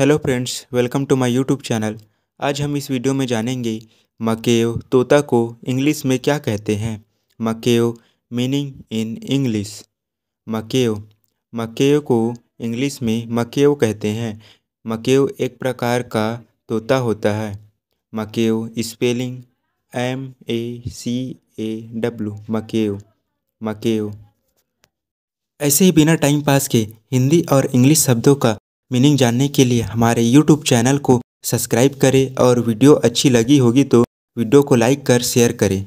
hello friends welcome to my YouTube channel आज हम इस वीडियो में जानेंगे मकेव तोता को इंग्लिश में क्या कहते हैं मकेव मीनिंग इन इंग्लिश मकेव मकेव को इंग्लिश में मकेव कहते हैं मकेव एक प्रकार का तोता होता है macaw spelling M A C A W macaw macaw ऐसे ही बिना टाइम पास के हिंदी और इंग्लिश शब्दों का मीनिंग जानने के लिए हमारे यूट्यूब चैनल को सब्सक्राइब करें और वीडियो अच्छी लगी होगी तो वीडियो को लाइक कर शेयर करें